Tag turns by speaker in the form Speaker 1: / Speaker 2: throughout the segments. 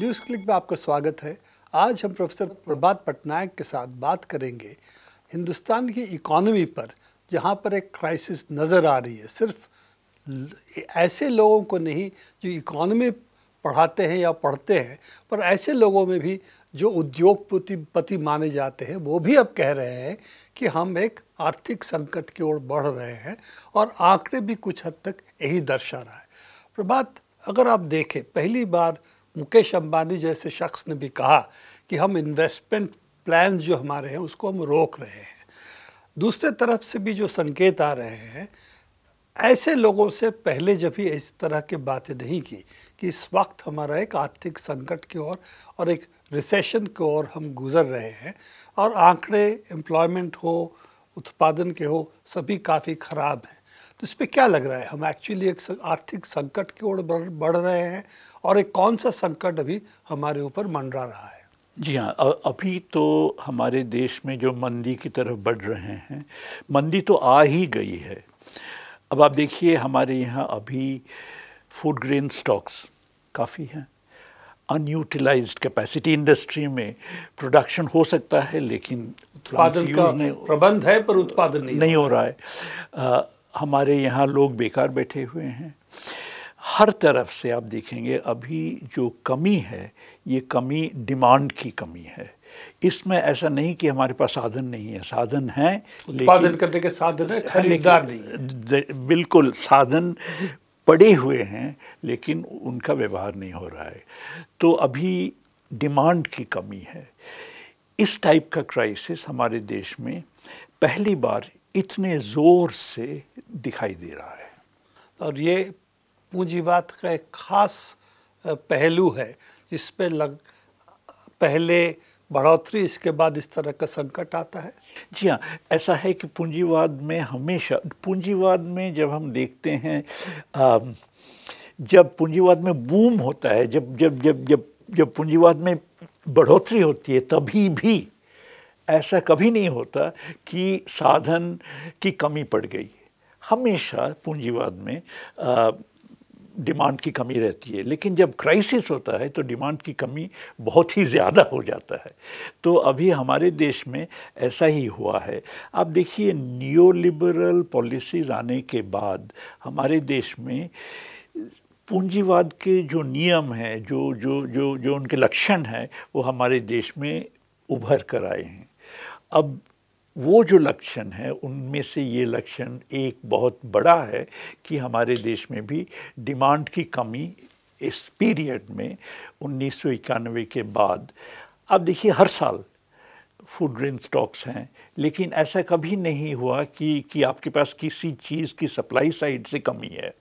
Speaker 1: News click में आपका स्वागत है आज हम प्रोफेसर प्रभात पटनायक के साथ बात करेंगे हिंदुस्तान की इकोनॉमी पर जहाँ पर एक क्राइसिस नज़र आ रही है सिर्फ ऐसे लोगों को नहीं जो इकोनॉमी पढ़ाते हैं या पढ़ते हैं पर ऐसे लोगों में भी जो उद्योगपति पति माने जाते हैं वो भी अब कह रहे हैं कि हम एक आर्थिक संकट की ओर बढ़ रहे हैं और आंकड़े भी कुछ हद तक यही दर्शा रहा है प्रभात अगर आप देखें पहली बार मुकेश अंबानी जैसे शख्स ने भी कहा कि हम इन्वेस्टमेंट प्लान जो हमारे हैं उसको हम रोक रहे हैं दूसरे तरफ से भी जो संकेत आ रहे हैं ऐसे लोगों से पहले जब भी इस तरह की बातें नहीं की कि इस वक्त हमारा एक आर्थिक संकट की ओर और एक रिसेशन की ओर हम गुजर रहे हैं और आंकड़े एम्प्लॉयमेंट हो उत्पादन के हो सभी काफ़ी ख़राब हैं तो इस पर क्या लग रहा है हम एक्चुअली एक आर्थिक संकट की ओर बढ़ रहे हैं और एक कौन सा संकट अभी हमारे ऊपर मंडरा रहा है
Speaker 2: जी हाँ अभी तो हमारे देश में जो मंदी की तरफ बढ़ रहे हैं मंदी तो आ ही गई है अब आप देखिए हमारे यहाँ अभी फूड ग्रेन स्टॉक्स काफ़ी हैं अनयूटिलाइज कैपेसिटी इंडस्ट्री में प्रोडक्शन हो सकता है लेकिन उत्पादन का प्रबंध है पर उत्पादन नहीं, नहीं हो रहा है हमारे यहाँ लोग बेकार बैठे हुए हैं हर तरफ से आप देखेंगे अभी जो कमी है ये कमी डिमांड की कमी है इसमें ऐसा नहीं कि हमारे पास साधन नहीं है साधन है उत्पादन करने के साधन है हाँ, खरीदार नहीं बिल्कुल साधन पड़े हुए हैं लेकिन उनका व्यवहार नहीं हो रहा है तो अभी डिमांड की कमी है इस टाइप का क्राइसिस हमारे देश में पहली बार इतने ज़ोर से दिखाई दे रहा है और ये पूंजीवाद का एक ख़ास
Speaker 1: पहलू है जिस पे लग पहले बढ़ोतरी इसके
Speaker 2: बाद इस तरह का संकट आता है जी हाँ ऐसा है कि पूंजीवाद में हमेशा पूंजीवाद में जब हम देखते हैं आ, जब पूंजीवाद में बूम होता है जब जब जब जब जब पूंजीवाद में बढ़ोतरी होती है तभी भी ऐसा कभी नहीं होता कि साधन की कमी पड़ गई हमेशा पूंजीवाद में डिमांड की कमी रहती है लेकिन जब क्राइसिस होता है तो डिमांड की कमी बहुत ही ज़्यादा हो जाता है तो अभी हमारे देश में ऐसा ही हुआ है आप देखिए न्यो लिबरल पॉलिसीज आने के बाद हमारे देश में पूंजीवाद के जो नियम हैं जो जो जो जो उनके लक्षण हैं वो हमारे देश में उभर कर आए हैं अब वो जो लक्षण है उनमें से ये लक्षण एक बहुत बड़ा है कि हमारे देश में भी डिमांड की कमी इस पीरियड में उन्नीस के बाद अब देखिए हर साल फूड ग्रेन स्टॉक्स हैं लेकिन ऐसा कभी नहीं हुआ कि कि आपके पास किसी चीज़ की सप्लाई साइड से कमी है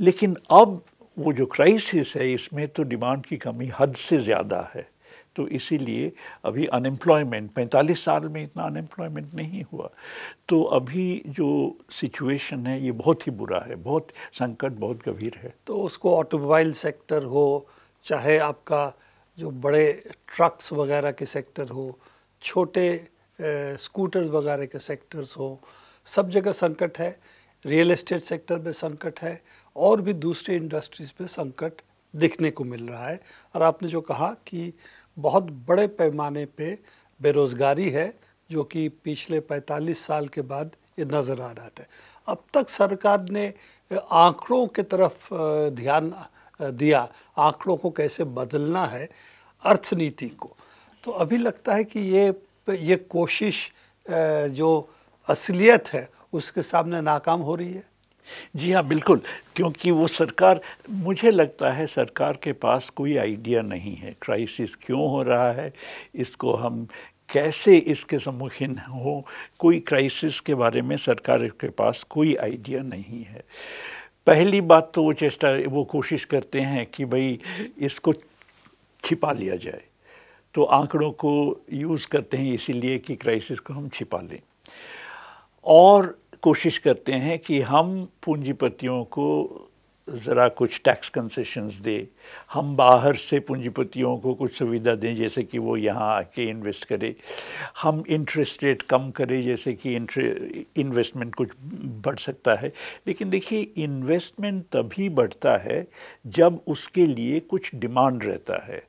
Speaker 2: लेकिन अब वो जो क्राइसिस है इसमें तो डिमांड की कमी हद से ज़्यादा है तो इसीलिए अभी अनएम्प्लॉयमेंट 45 साल में इतना अनएम्प्लॉयमेंट नहीं हुआ तो अभी जो सिचुएशन है ये बहुत ही बुरा है बहुत संकट बहुत गंभीर है तो उसको ऑटोमोबाइल
Speaker 1: सेक्टर हो चाहे आपका जो बड़े ट्रक्स वगैरह के सेक्टर हो छोटे स्कूटर्स वगैरह के सेक्टर्स हो सब जगह संकट है रियल एस्टेट सेक्टर में संकट है और भी दूसरे इंडस्ट्रीज़ में संकट दिखने को मिल रहा है और आपने जो कहा कि बहुत बड़े पैमाने पे बेरोज़गारी है जो कि पिछले 45 साल के बाद ये नज़र आ रहा था अब तक सरकार ने आंकड़ों के तरफ ध्यान दिया आंकड़ों को कैसे बदलना है अर्थनीति को तो अभी लगता है कि ये ये कोशिश जो असलियत है उसके सामने
Speaker 2: नाकाम हो रही है जी हाँ बिल्कुल क्योंकि वो सरकार मुझे लगता है सरकार के पास कोई आइडिया नहीं है क्राइसिस क्यों हो रहा है इसको हम कैसे इसके सम्मुखीन हो कोई क्राइसिस के बारे में सरकार के पास कोई आइडिया नहीं है पहली बात तो वो चेष्टा वो कोशिश करते हैं कि भाई इसको छिपा लिया जाए तो आंकड़ों को यूज़ करते हैं इसीलिए कि क्राइसिस को हम छिपा लें और कोशिश करते हैं कि हम पूंजीपतियों को ज़रा कुछ टैक्स कंसेशंस दे हम बाहर से पूंजीपतियों को कुछ सुविधा दें जैसे कि वो यहाँ आके इन्वेस्ट करें हम इंटरेस्ट रेट कम करें जैसे कि इन्वेस्टमेंट कुछ बढ़ सकता है लेकिन देखिए इन्वेस्टमेंट तभी बढ़ता है जब उसके लिए कुछ डिमांड रहता है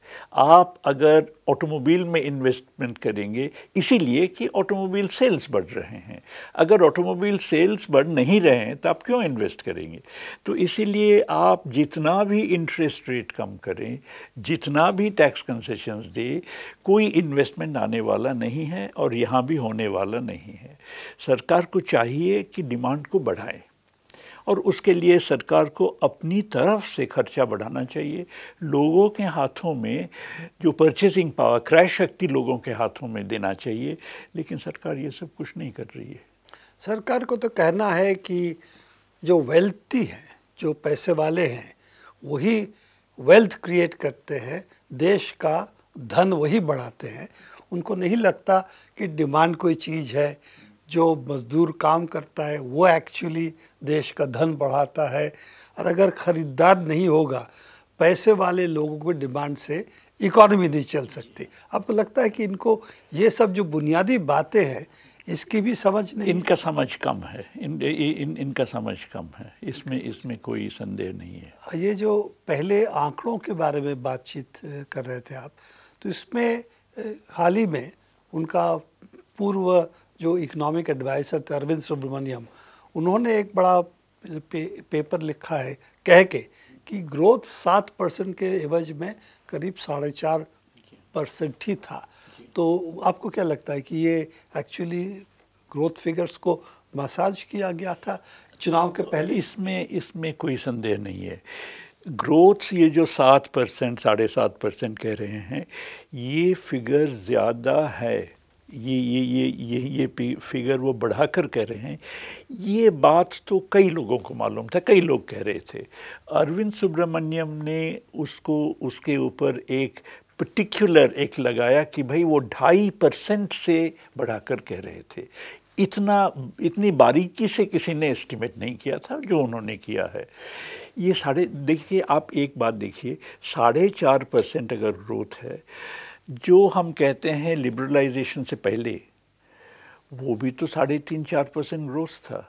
Speaker 2: आप अगर ऑटोमोबाइल में इन्वेस्टमेंट करेंगे इसीलिए कि ऑटोमोबाइल सेल्स बढ़ रहे हैं अगर ऑटोमोबाइल सेल्स बढ़ नहीं रहे हैं तो आप क्यों इन्वेस्ट करेंगे तो इसीलिए आप जितना भी इंटरेस्ट रेट रेट कम करें जितना भी टैक्स कंसेशंस दे कोई इन्वेस्टमेंट आने वाला नहीं है और यहाँ भी होने वाला नहीं है सरकार को चाहिए कि डिमांड को बढ़ाए और उसके लिए सरकार को अपनी तरफ से खर्चा बढ़ाना चाहिए लोगों के हाथों में जो परचेसिंग पावर क्रय शक्ति लोगों के हाथों में देना चाहिए लेकिन सरकार ये सब कुछ नहीं कर रही है
Speaker 1: सरकार को तो कहना है कि जो वेल्थी हैं जो पैसे वाले हैं वही वेल्थ क्रिएट करते हैं देश का धन वही बढ़ाते हैं उनको नहीं लगता कि डिमांड कोई चीज़ है जो मज़दूर काम करता है वो एक्चुअली देश का धन बढ़ाता है और अगर ख़रीदार नहीं होगा पैसे वाले लोगों को डिमांड से इकॉनमी नहीं चल सकती आपको लगता है कि इनको ये सब जो बुनियादी बातें हैं इसकी भी समझ नहीं इनका समझ कम है
Speaker 2: इन, इन इनका समझ कम है इसमें इसमें कोई संदेह नहीं है हाँ, ये जो पहले
Speaker 1: आंकड़ों के बारे में बातचीत कर रहे थे आप तो इसमें हाल ही में उनका पूर्व जो इकोनॉमिक एडवाइज़र थे अरविंद सुब्रमण्यम उन्होंने एक बड़ा पे, पेपर लिखा है कह के कि ग्रोथ सात परसेंट के एवज में करीब साढ़े चार परसेंट ही था तो आपको क्या लगता है कि ये एक्चुअली ग्रोथ फिगर्स को मसाज किया गया
Speaker 2: था चुनाव के पहले इसमें इसमें कोई संदेह नहीं है ग्रोथ ये जो सात परसेंट साढ़े सात परसेंट कह रहे हैं ये फिगर ज़्यादा है ये ये ये ये ये फिगर वो बढ़ाकर कह रहे हैं ये बात तो कई लोगों को मालूम था कई लोग कह रहे थे अरविंद सुब्रमण्यम ने उसको उसके ऊपर एक पर्टिकुलर एक लगाया कि भाई वो ढाई परसेंट से बढ़ाकर कह रहे थे इतना इतनी बारीकी से किसी ने एस्टिमेट नहीं किया था जो उन्होंने किया है ये साढ़े देखिए आप एक बात देखिए साढ़े चार परसेंट अगर ग्रोथ है जो हम कहते हैं लिबरलाइजेशन से पहले वो भी तो साढ़े तीन चार परसेंट ग्रोथ था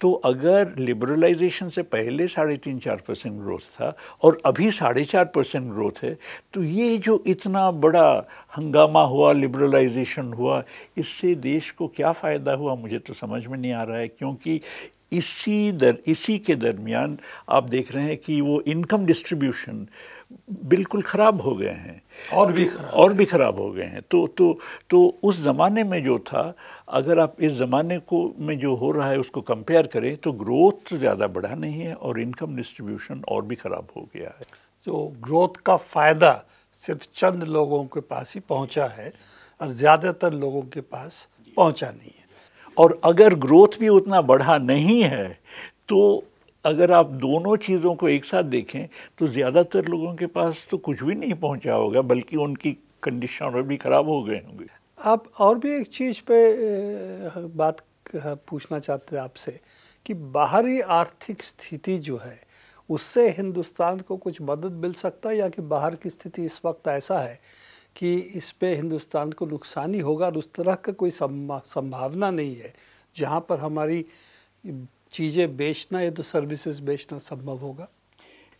Speaker 2: तो अगर लिबरलाइजेशन से पहले साढ़े तीन चार परसेंट ग्रोथ था और अभी साढ़े चार परसेंट ग्रोथ है तो ये जो इतना बड़ा हंगामा हुआ लिबरलाइजेशन हुआ इससे देश को क्या फ़ायदा हुआ मुझे तो समझ में नहीं आ रहा है क्योंकि इसी दर इसी के दरमियान आप देख रहे हैं कि वो इनकम डिस्ट्रीब्यूशन बिल्कुल ख़राब हो गए हैं और भी और भी ख़राब हो गए हैं तो तो तो उस ज़माने में जो था अगर आप इस ज़माने को में जो हो रहा है उसको कंपेयर करें तो ग्रोथ ज़्यादा बढ़ा नहीं है और इनकम डिस्ट्रीब्यूशन और भी ख़राब हो गया है तो ग्रोथ का फ़ायदा सिर्फ चंद लोगों के पास ही पहुंचा है और ज़्यादातर लोगों के पास पहुंचा नहीं है और अगर ग्रोथ भी उतना बढ़ा नहीं है तो अगर आप दोनों चीज़ों को एक साथ देखें तो ज़्यादातर लोगों के पास तो कुछ भी नहीं पहुंचा होगा बल्कि उनकी कंडीशन और भी ख़राब हो गए होंगे
Speaker 1: आप और भी एक चीज़ पे बात पूछना चाहते हैं आपसे कि बाहरी आर्थिक स्थिति जो है उससे हिंदुस्तान को कुछ मदद मिल सकता है या कि बाहर की स्थिति इस वक्त ऐसा है कि इस पे हिंदुस्तान को नुकसान ही होगा और उस तरह का कोई संभावना नहीं है जहाँ पर हमारी चीज़ें बेचना या तो सर्विसेज बेचना संभव होगा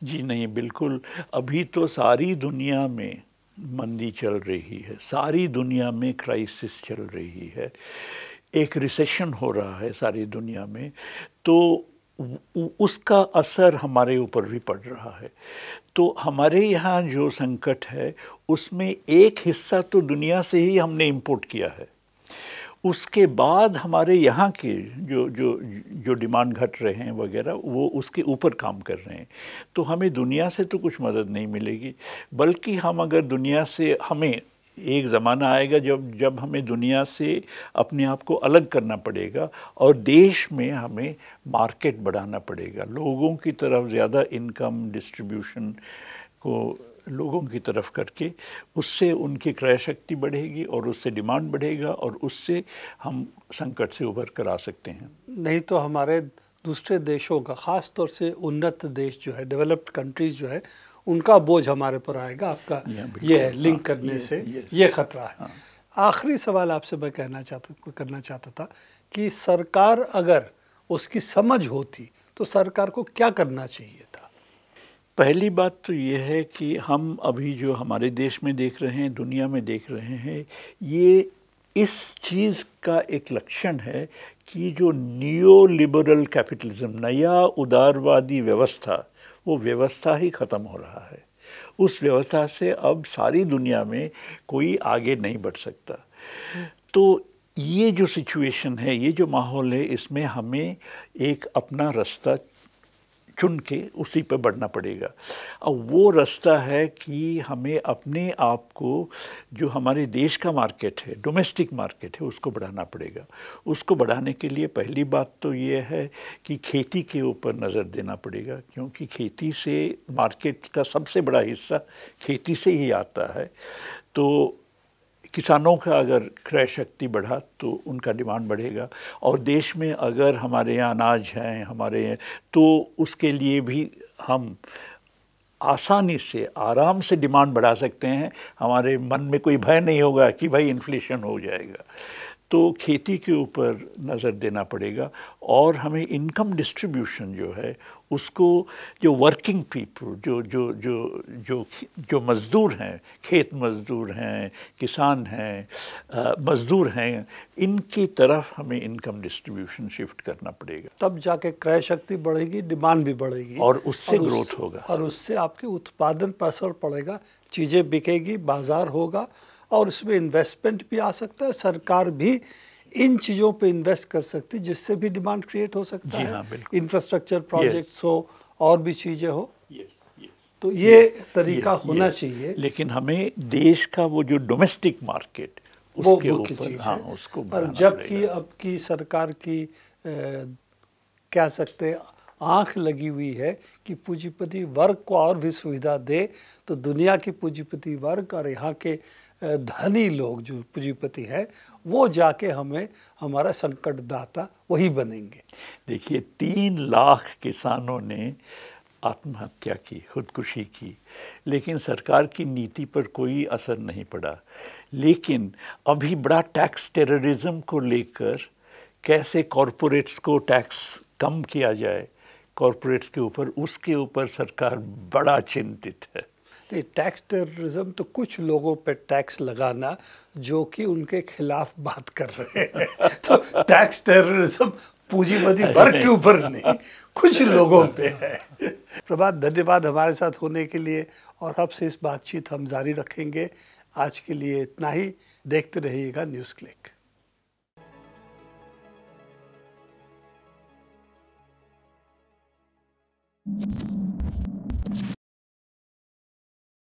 Speaker 2: जी नहीं बिल्कुल अभी तो सारी दुनिया में मंदी चल रही है सारी दुनिया में क्राइसिस चल रही है एक रिसेशन हो रहा है सारी दुनिया में तो उसका असर हमारे ऊपर भी पड़ रहा है तो हमारे यहाँ जो संकट है उसमें एक हिस्सा तो दुनिया से ही हमने इंपोर्ट किया है उसके बाद हमारे यहाँ के जो जो जो डिमांड घट रहे हैं वगैरह वो उसके ऊपर काम कर रहे हैं तो हमें दुनिया से तो कुछ मदद नहीं मिलेगी बल्कि हम अगर दुनिया से हमें एक ज़माना आएगा जब जब हमें दुनिया से अपने आप को अलग करना पड़ेगा और देश में हमें मार्केट बढ़ाना पड़ेगा लोगों की तरफ ज़्यादा इनकम डिस्ट्रीब्यूशन को लोगों की तरफ करके उससे उनकी क्रय शक्ति बढ़ेगी और उससे डिमांड बढ़ेगा और उससे हम संकट से उभर कर आ सकते हैं
Speaker 1: नहीं तो हमारे दूसरे देशों का ख़ास तौर से उन्नत देश जो है डेवलप्ड कंट्रीज़ जो है उनका बोझ हमारे पर आएगा आपका ये है लिंक हाँ, करने ये, से ये, ये खतरा है हाँ। आखिरी सवाल आपसे मैं कहना चाहता करना चाहता था कि सरकार अगर उसकी समझ होती तो सरकार को क्या करना चाहिए था
Speaker 2: पहली बात तो ये है कि हम अभी जो हमारे देश में देख रहे हैं दुनिया में देख रहे हैं ये इस चीज़ का एक लक्षण है कि जो नियो लिबरल कैपिटलिज्म नया उदारवादी व्यवस्था वो व्यवस्था ही ख़त्म हो रहा है उस व्यवस्था से अब सारी दुनिया में कोई आगे नहीं बढ़ सकता तो ये जो सिचुएशन है ये जो माहौल है इसमें हमें एक अपना रास्ता चुन के उसी पर बढ़ना पड़ेगा और वो रास्ता है कि हमें अपने आप को जो हमारे देश का मार्केट है डोमेस्टिक मार्केट है उसको बढ़ाना पड़ेगा उसको बढ़ाने के लिए पहली बात तो ये है कि खेती के ऊपर नज़र देना पड़ेगा क्योंकि खेती से मार्केट का सबसे बड़ा हिस्सा खेती से ही आता है तो किसानों का अगर क्रय शक्ति बढ़ा तो उनका डिमांड बढ़ेगा और देश में अगर हमारे यहाँ अनाज हैं हमारे यहाँ तो उसके लिए भी हम आसानी से आराम से डिमांड बढ़ा सकते हैं हमारे मन में कोई भय नहीं होगा कि भाई इन्फ्लेशन हो जाएगा तो खेती के ऊपर नज़र देना पड़ेगा और हमें इनकम डिस्ट्रीब्यूशन जो है उसको जो वर्किंग पीपल जो जो जो जो जो मज़दूर हैं खेत मज़दूर हैं किसान हैं मज़दूर हैं इनकी तरफ हमें इनकम डिस्ट्रीब्यूशन शिफ्ट करना पड़ेगा तब
Speaker 1: जाके क्रय शक्ति बढ़ेगी डिमांड भी बढ़ेगी और उससे और ग्रोथ उस, होगा और उससे आपके उत्पादन पर असर पड़ेगा चीज़ें बिकेगी बाज़ार होगा और उसमें इन्वेस्टमेंट भी आ सकता है सरकार भी इन चीज़ों पे इन्वेस्ट कर सकती है जिससे भी डिमांड क्रिएट हो सकता है हाँ, इंफ्रास्ट्रक्चर प्रोजेक्ट्स हो और भी चीज़ें हो तो ये तरीका होना
Speaker 2: चाहिए लेकिन हमें देश का वो जो डोमेस्टिक मार्केट उसके ऊपर हाँ उसको पर जबकि
Speaker 1: अब की सरकार की कह सकते आंख लगी हुई है कि पूंजीपति वर्ग को और भी सुविधा दे तो दुनिया की पूंजीपति वर्ग और यहाँ के धनी लोग जो पूंजीपति हैं वो जाके हमें हमारा संकट दाता वही बनेंगे
Speaker 2: देखिए तीन लाख किसानों ने आत्महत्या की खुदकुशी की लेकिन सरकार की नीति पर कोई असर नहीं पड़ा लेकिन अभी बड़ा टैक्स टेररिज्म को लेकर कैसे कॉरपोरेट्स को टैक्स कम किया जाए कॉरपोरेट्स के ऊपर उसके ऊपर सरकार बड़ा चिंतित है तो टैक्स टेररिज्म
Speaker 1: तो कुछ लोगों पे टैक्स लगाना जो कि उनके खिलाफ बात कर रहे हैं तो टैक्स टेररिज्म पूंजीपति वर्ग के ऊपर नहीं कुछ लोगों पे है प्रभात धन्यवाद हमारे साथ होने के लिए और अब से इस बातचीत हम जारी रखेंगे आज के लिए इतना ही देखते रहिएगा न्यूज़ क्लिक Thank you.